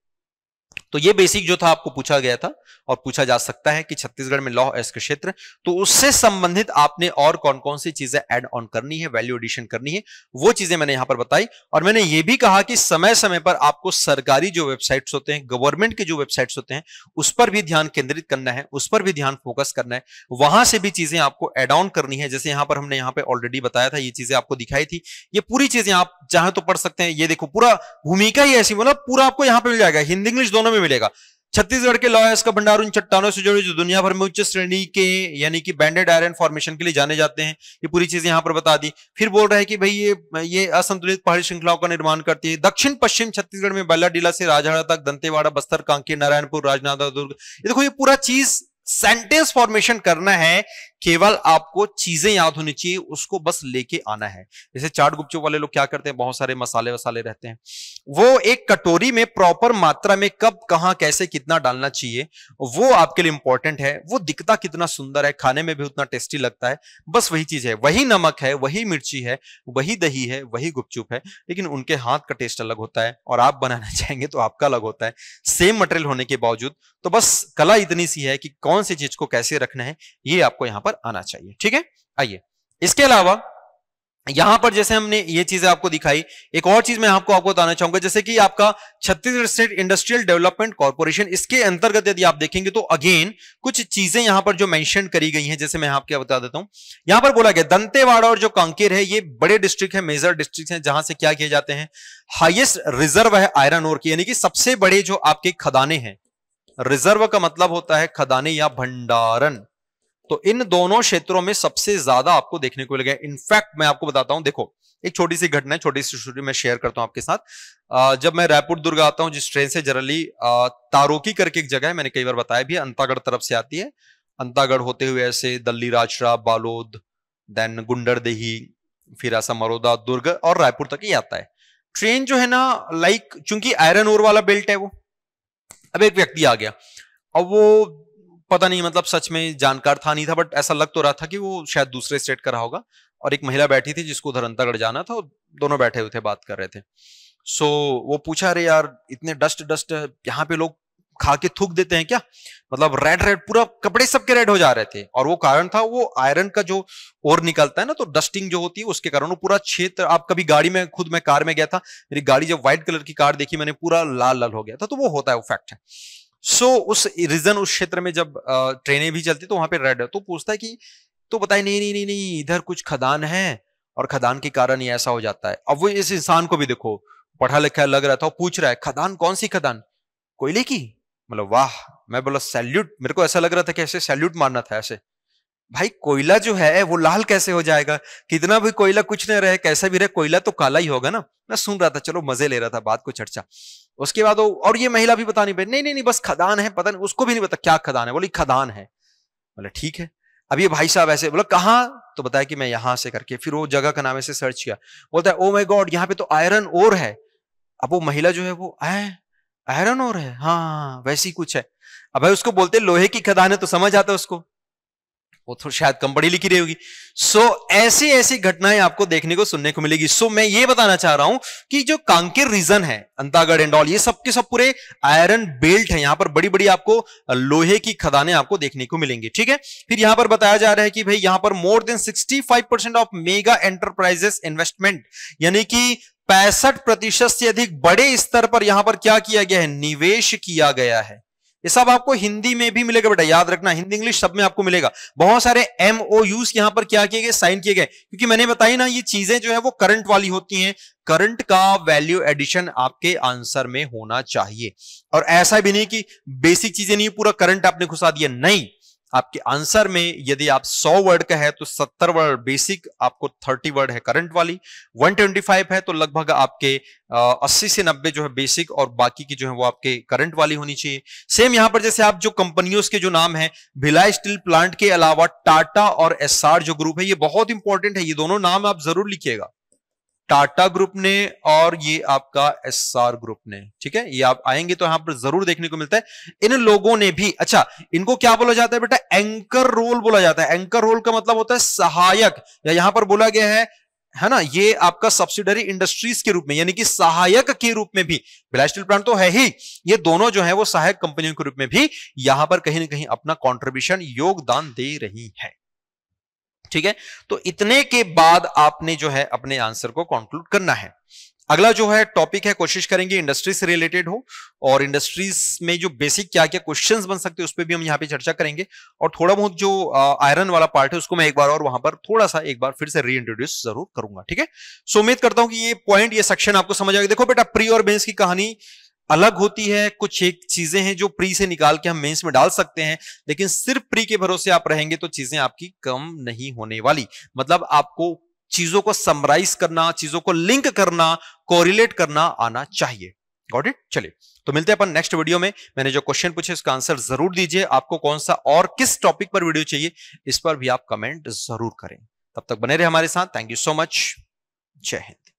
तो ये बेसिक जो था आपको पूछा गया था और पूछा जा सकता है कि छत्तीसगढ़ में लौह अयस्क क्षेत्र तो उससे संबंधित आपने और कौन कौन सी चीजें एड ऑन करनी है वैल्यू एडिशन करनी है वो चीजें मैंने यहां पर बताई और मैंने ये भी कहा कि समय समय पर आपको सरकारी जो वेबसाइट्स होते हैं गवर्नमेंट के जो वेबसाइट्स होते हैं उस पर भी ध्यान केंद्रित करना है उस पर भी ध्यान फोकस करना है वहां से भी चीजें आपको एड ऑन करनी है जैसे यहां पर हमने यहां पर ऑलरेडी बताया था ये चीजें आपको दिखाई थी ये पूरी चीजें आप चाहे तो पढ़ सकते हैं ये देखो पूरा भूमिका ही ऐसी मतलब पूरा आपको यहां पर मिल जाएगा हिंदी इंग्लिश दोनों में में मिलेगा छत्तीसगढ़ के लॉयर्स का भंडार उन चट्टानों से जुड़े जो दुनिया भर में उच्च श्रेणी के यानी कि बैंडेड आयरन फॉर्मेशन के लिए जाने जाते हैं ये पूरी चीज यहाँ पर बता दी फिर बोल रहा है कि भाई ये ये असंतुलित पहाड़ी श्रृंखलाओं का निर्माण करती है दक्षिण पश्चिम छत्तीसगढ़ में बल्लाडीला से राजहाड़ा तक दंतेवाड़ा बस्तर कांकेर नारायणपुर राजनांदा दुर्ग ये देखो ये पूरा चीज सेंटेंस फॉर्मेशन करना है केवल आपको चीजें याद होनी चाहिए उसको बस लेके आना है जैसे चाट गुपचुप वाले लोग क्या करते हैं बहुत सारे मसाले वसाले रहते हैं वो एक कटोरी में प्रॉपर मात्रा में कब कहां कैसे कितना डालना चाहिए वो आपके लिए इंपॉर्टेंट है वो दिखता कितना सुंदर है खाने में भी उतना टेस्टी लगता है बस वही चीज है वही नमक है वही मिर्ची है वही दही है वही गुपचुप है लेकिन उनके हाथ का टेस्ट अलग होता है और आप बनाना चाहेंगे तो आपका अलग होता है सेम मटेरियल होने के बावजूद तो बस कला इतनी सी है कि कौन कौन सी चीज को कैसे रखना है ये आपको यहां पर आना चाहिए ठीक है आइए इसके अलावा यहां पर जैसे हमने ये चीजें आपको दिखाई एक और चीज मैं आपको आपको बताना चाहूंगा जैसे कि आपका Chhattisgarh state industrial development corporation इसके अंतर्गत यदि आप देखेंगे तो अगेन कुछ चीजें यहां पर जो मेंशन करी गई हैं जैसे मैं आपको बता देता हूं यहां पर बोला गया दंतेवाड़ा और जो कांकेर है ये बड़े डिस्ट्रिक्ट है मेजर डिस्ट्रिक्ट है जहां से क्या किए जाते हैं हाइएस्ट रिजर्व है आयरन ओर की यानी कि सबसे बड़े जो आपके खदाने हैं रिजर्व का मतलब होता है खदाने या भंडारण तो इन दोनों क्षेत्रों में सबसे ज्यादा आपको देखने को मिलेगा इनफैक्ट मैं आपको बताता हूं देखो एक छोटी सी घटना है छोटी सी स्टोरी मैं शेयर करता हूं आपके साथ जब मैं रायपुर दुर्ग आता हूं जिस ट्रेन से जरली तारोकी करके एक जगह है मैंने कई बार बताया भी अंतागढ़ तरफ से आती है अंतागढ़ होते हुए ऐसे दल्ली राजरा बालोद देन गुंडरदेही फिर ऐसा मरोदा दुर्ग और रायपुर तक ही आता है ट्रेन जो है ना लाइक चूंकि आयरन ओर वाला बेल्ट है वो अब एक व्यक्ति आ गया अब वो पता नहीं मतलब सच में जानकार था नहीं था बट ऐसा लग तो रहा था कि वो शायद दूसरे स्टेट का रहा होगा और एक महिला बैठी थी जिसको धरंतागढ़ जाना था और दोनों बैठे हुए थे बात कर रहे थे सो so, वो पूछा अरे यार इतने डस्ट डस्ट यहाँ पे लोग खा के थूक देते हैं क्या मतलब रेड रेड पूरा कपड़े सबके रेड हो जा रहे थे और वो कारण था वो आयरन का जो और निकलता है ना तो डस्टिंग जो होती है उसके कारण वो पूरा क्षेत्र आप कभी गाड़ी में खुद मैं कार में गया था मेरी गाड़ी जब व्हाइट कलर की कार देखी मैंने पूरा लाल लाल हो गया था तो वो होता है वो फैक्ट है सो so, उस रीजन उस क्षेत्र में जब ट्रेनें भी चलती तो वहां पे रेड है तो पूछता है कि तो बताए नहीं नहीं नहीं नहीं इधर कुछ खदान है और खदान के कारण ही ऐसा हो जाता है अब वो इस इंसान को भी देखो पढ़ा लिखा लग रहा था पूछ रहा है खदान कौन सी खदान कोयले की मतलब वाह मैं बोला सैल्यूट मेरे को ऐसा लग रहा था कि ऐसे सैल्यूट मारना था ऐसे भाई कोयला जो है वो लाल कैसे हो जाएगा कितना भी कोयला कुछ नहीं रहे कैसे भी रहे कोयला तो काला ही होगा ना मैं सुन रहा था चलो मजे ले रहा था बात को चर्चा उसके बाद वो और ये महिला भी बता नहीं पाई नहीं नहीं नहीं बस खदान है पता नहीं उसको भी नहीं पता क्या खदान है बोली खदान है बोले ठीक है अब ये भाई साहब ऐसे बोला कहाँ तो बताया कि मैं यहां से करके फिर वो जगह का नाम ऐसे सर्च किया बोलता है ओ माई गॉड यहाँ पे तो आयरन ओर है अब वो महिला जो है वो आए आयरन और है हाँ, हाँ, हाँ वैसी कुछ है अब भाई उसको बोलते लोहे की खदान है तो समझ आता है उसको वो तो शायद कम पढ़ी लिखी रही होगी सो ऐसी ऐसी घटनाएं आपको देखने को सुनने को मिलेगी सो मैं ये बताना चाह रहा हूं कि जो कांकेर रीजन है अंतागढ़ एंड ऑल ये सब के सब पूरे आयरन बेल्ट है यहां पर बड़ी बड़ी आपको लोहे की खदानें आपको देखने को मिलेंगी ठीक है फिर यहां पर बताया जा रहा है कि भाई यहां पर more than sixty of mega enterprises investment यानी कि पैंसठ प्रतिशत से अधिक बड़े स्तर पर यहां पर क्या किया गया है निवेश किया गया है ये सब आपको हिंदी में भी मिलेगा बेटा याद रखना हिंदी इंग्लिश सब में आपको मिलेगा बहुत सारे एमओ यूज यहां पर क्या किए गए साइन किए गए क्योंकि मैंने बताई ना ये चीजें जो है वो करंट वाली होती हैं करंट का वैल्यू एडिशन आपके आंसर में होना चाहिए और ऐसा भी नहीं कि बेसिक चीजें नहीं पूरा करंट आपने घुसा दिया नहीं आपके आंसर में यदि आप 100 वर्ड का है तो 70 वर्ड बेसिक आपको 30 वर्ड है करंट वाली 125 है तो लगभग आपके 80 से 90 जो है बेसिक और बाकी की जो है वो आपके करंट वाली होनी चाहिए सेम यहां पर जैसे आप जो कंपनियों के जो नाम है भिलाई स्टील प्लांट के अलावा टाटा और एस जो ग्रुप है ये बहुत इंपॉर्टेंट है ये दोनों नाम आप जरूर लिखिएगा टाटा ग्रुप ने और ये आपका एस ग्रुप ने ठीक है ये आप आएंगे तो यहां पर जरूर देखने को मिलता है इन लोगों ने भी अच्छा इनको क्या बोला जाता है बेटा एंकर रोल बोला जाता है एंकर रोल का मतलब होता है सहायक या यहां पर बोला गया है है ना ये आपका सब्सिडरी इंडस्ट्रीज के रूप में यानी कि सहायक के रूप में भी बिलाय प्लांट तो है ही ये दोनों जो है वो सहायक कंपनियों के रूप में भी यहां पर कहीं ना कहीं अपना कॉन्ट्रीब्यूशन योगदान दे रही है ठीक है तो इतने के बाद आपने जो है अपने आंसर को कंक्लूड करना है अगला जो है टॉपिक है कोशिश करेंगे इंडस्ट्री से रिलेटेड हो और इंडस्ट्रीज में जो बेसिक क्या क्या क्वेश्चंस बन सकते हैं उस पर भी हम यहाँ पे चर्चा करेंगे और थोड़ा बहुत जो आयरन वाला पार्ट है उसको मैं एक बार और वहां पर थोड़ा सा एक बार फिर से रीइंट्रोड्यूस जरूर करूंगा ठीक है सो उम्मीद करता हूं कि ये पॉइंट ये सेक्शन आपको समझ आएगा देखो बेटा प्री और बेन्स की कहानी अलग होती है कुछ एक चीजें हैं जो प्री से निकाल के हम मेंस में डाल सकते हैं लेकिन सिर्फ प्री के भरोसे आप रहेंगे तो चीजें आपकी कम नहीं होने वाली मतलब आपको चीजों को समराइज करना चीजों को लिंक करना कोरिलेट करना आना चाहिए गॉट इट चलिए तो मिलते हैं अपन नेक्स्ट वीडियो में मैंने जो क्वेश्चन पूछे उसका आंसर जरूर दीजिए आपको कौन सा और किस टॉपिक पर वीडियो चाहिए इस पर भी आप कमेंट जरूर करें तब तक बने रहे हमारे साथ थैंक यू सो मच जय हिंद